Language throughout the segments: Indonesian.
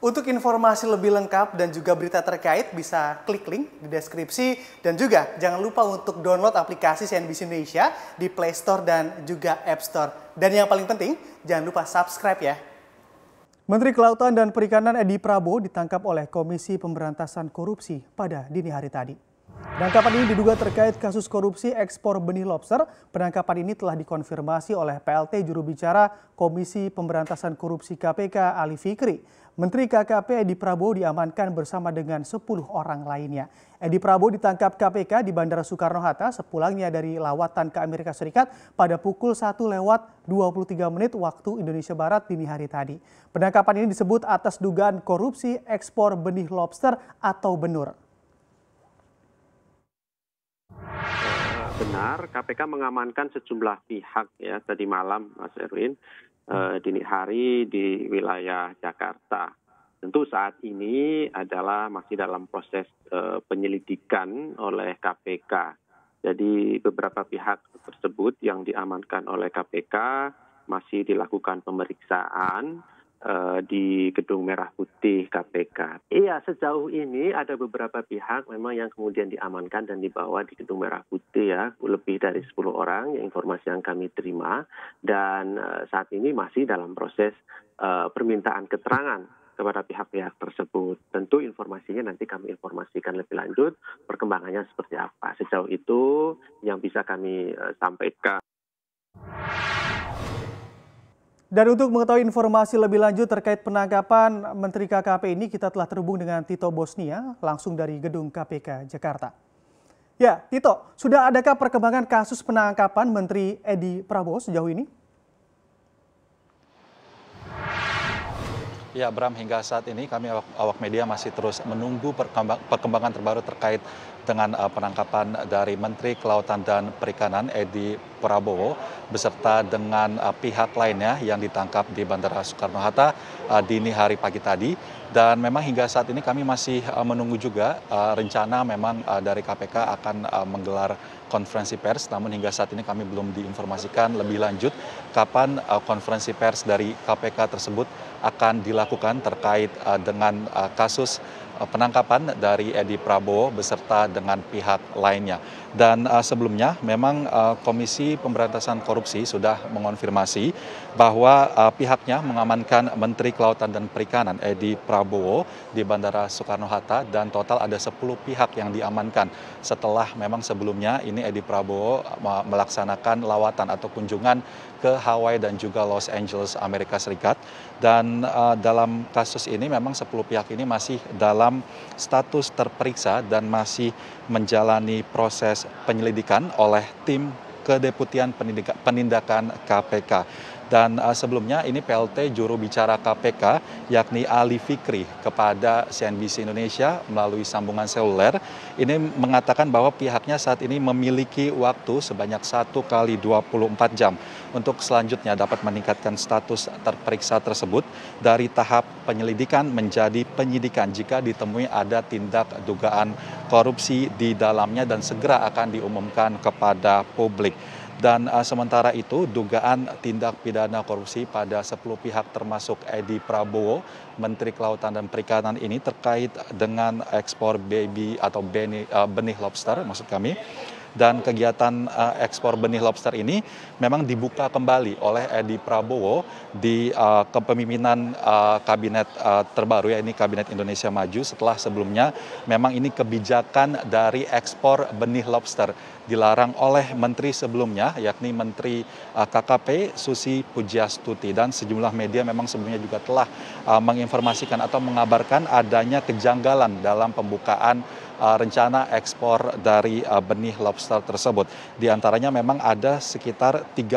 Untuk informasi lebih lengkap dan juga berita terkait bisa klik link di deskripsi dan juga jangan lupa untuk download aplikasi CNBC Indonesia di Play Store dan juga App Store. Dan yang paling penting jangan lupa subscribe ya. Menteri Kelautan dan Perikanan Edi Prabowo ditangkap oleh Komisi Pemberantasan Korupsi pada dini hari tadi. Penangkapan ini diduga terkait kasus korupsi ekspor benih lobster. Penangkapan ini telah dikonfirmasi oleh PLT juru bicara Komisi Pemberantasan Korupsi KPK Ali Fikri. Menteri KKP Edi Prabowo diamankan bersama dengan 10 orang lainnya. Edi Prabowo ditangkap KPK di Bandara Soekarno-Hatta sepulangnya dari lawatan ke Amerika Serikat pada pukul 1 lewat 23 menit waktu Indonesia Barat dini hari tadi. Penangkapan ini disebut atas dugaan korupsi ekspor benih lobster atau benur. benar KPK mengamankan sejumlah pihak ya tadi malam Mas Erwin eh, dini hari di wilayah Jakarta. Tentu saat ini adalah masih dalam proses eh, penyelidikan oleh KPK. Jadi beberapa pihak tersebut yang diamankan oleh KPK masih dilakukan pemeriksaan Eh, di Gedung Merah Putih KPK. Iya, sejauh ini ada beberapa pihak memang yang kemudian diamankan dan dibawa di Gedung Merah Putih ya, lebih dari 10 orang yang informasi yang kami terima dan eh, saat ini masih dalam proses uh, permintaan keterangan kepada pihak-pihak tersebut. Tentu informasinya nanti kami informasikan lebih lanjut perkembangannya seperti apa. Sejauh itu yang bisa kami uh, sampaikan. Dan untuk mengetahui informasi lebih lanjut terkait penangkapan Menteri KKP ini, kita telah terhubung dengan Tito Bosnia langsung dari gedung KPK Jakarta. Ya, Tito, sudah adakah perkembangan kasus penangkapan Menteri Edi Prabowo sejauh ini? Ya, Bram, hingga saat ini kami awak, media masih terus menunggu perkembangan terbaru terkait dengan eh, penangkapan dari Menteri Kelautan dan Perikanan Edi Prabowo beserta dengan eh, pihak lainnya yang ditangkap di Bandara Soekarno-Hatta uh, eh, dini hari pagi tadi. Dan memang hingga saat ini kami masih menunggu juga rencana memang dari KPK akan menggelar konferensi pers, namun hingga saat ini kami belum diinformasikan lebih lanjut kapan eh, konferensi pers dari KPK tersebut akan dilakukan terkait eh, dengan eh, kasus Eh, penangkapan dari Edi Prabowo beserta dengan pihak lainnya. Dan eh, sebelumnya memang eh, Komisi Pemberantasan Korupsi sudah mengonfirmasi bahwa pihaknya mengamankan Menteri Kelautan dan Perikanan Edi Prabowo di Bandara Soekarno-Hatta dan total ada sepuluh pihak yang diamankan setelah memang sebelumnya ini Edi Prabowo melaksanakan lawatan atau kunjungan ke Hawaii dan juga Los Angeles Amerika Serikat dan uh, dalam kasus ini memang 10 pihak ini masih dalam status terperiksa dan masih menjalani proses penyelidikan oleh tim kedeputian penindakan KPK. Dan uh, sebelumnya ini PLT juru bicara KPK yakni Ali Fikri kepada CNBC Indonesia melalui sambungan seluler ini mengatakan bahwa pihaknya saat ini memiliki waktu sebanyak 1 kali 24 jam untuk selanjutnya dapat meningkatkan status terperiksa tersebut dari tahap penyelidikan menjadi penyidikan jika ditemui ada tindak dugaan korupsi di dalamnya dan segera akan diumumkan kepada publik. Dan eh, sementara itu dugaan tindak pidana korupsi pada 10 pihak termasuk Edi Prabowo, Menteri Kelautan dan Perikanan ini terkait dengan ekspor baby atau eh, benih lobster maksud kami dan kegiatan uh, ekspor benih lobster ini memang dibuka kembali oleh Edi Prabowo di uh, kepemimpinan uh, kabinet uh, terbaru ya ini kabinet Indonesia Maju setelah sebelumnya memang ini kebijakan dari ekspor benih lobster dilarang oleh menteri sebelumnya yakni menteri uh, KKP Susi Pujiastuti dan sejumlah media memang sebelumnya juga telah uh, menginformasikan atau mengabarkan adanya kejanggalan dalam pembukaan Eh, rencana ekspor dari eh, benih lobster tersebut. Di antaranya memang ada sekitar 30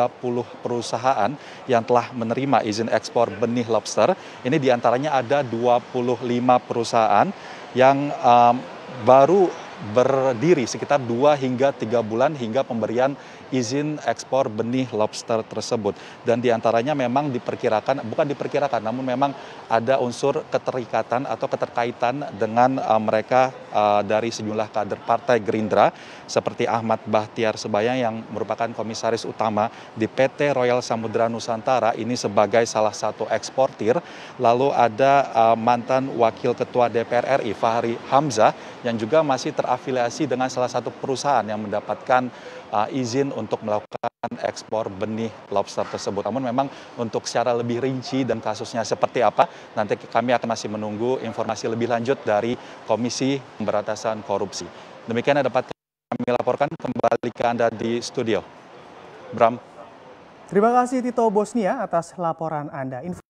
perusahaan yang telah menerima izin ekspor benih lobster. Ini di antaranya ada 25 perusahaan yang eh, baru berdiri sekitar 2 hingga 3 bulan hingga pemberian izin ekspor benih lobster tersebut. Dan diantaranya memang diperkirakan, bukan diperkirakan, namun memang ada unsur keterikatan atau keterkaitan dengan uh, mereka uh, dari sejumlah kader Partai Gerindra seperti Ahmad Bahtiar Sebayang yang merupakan komisaris utama di PT Royal Samudra Nusantara ini sebagai salah satu eksportir. Lalu ada uh, mantan Wakil Ketua DPR RI Fahri Hamzah yang juga masih terafiliasi dengan salah satu perusahaan yang mendapatkan Uh, izin untuk melakukan ekspor benih lobster tersebut. Namun memang untuk secara lebih rinci dan kasusnya seperti apa, nanti kami akan masih menunggu informasi lebih lanjut dari Komisi Pemberantasan Korupsi. Demikian yang dapat kami laporkan kembali ke Anda di studio. Bram. Terima kasih Tito Bosnia atas laporan Anda.